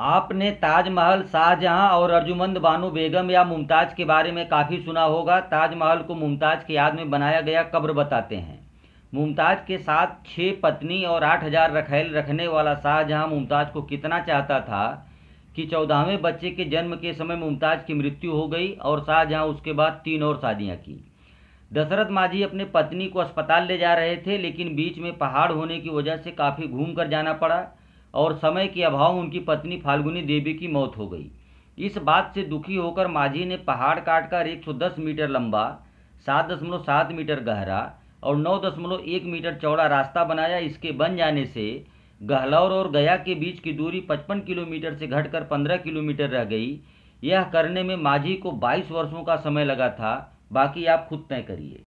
आपने ताजमहल शाहजहाँ और अर्जुमंद बानो बेगम या मुमताज के बारे में काफ़ी सुना होगा ताजमहल को मुमताज की याद में बनाया गया कब्र बताते हैं मुमताज के साथ छः पत्नी और आठ हजार रखेल रखने वाला शाहजहाँ मुमताज को कितना चाहता था कि चौदहवें बच्चे के जन्म के समय मुमताज की मृत्यु हो गई और शाहजहाँ उसके बाद तीन और शादियाँ की दशरथ माझी अपने पत्नी को अस्पताल ले जा रहे थे लेकिन बीच में पहाड़ होने की वजह से काफ़ी घूम कर जाना पड़ा और समय के अभाव में उनकी पत्नी फाल्गुनी देवी की मौत हो गई इस बात से दुखी होकर माझी ने पहाड़ काटकर 110 मीटर लंबा 7.7 मीटर गहरा और 9.1 मीटर चौड़ा रास्ता बनाया इसके बन जाने से गहलौर और गया के बीच की दूरी 55 किलोमीटर से घटकर 15 किलोमीटर रह गई यह करने में माझी को 22 वर्षों का समय लगा था बाकी आप खुद तय करिए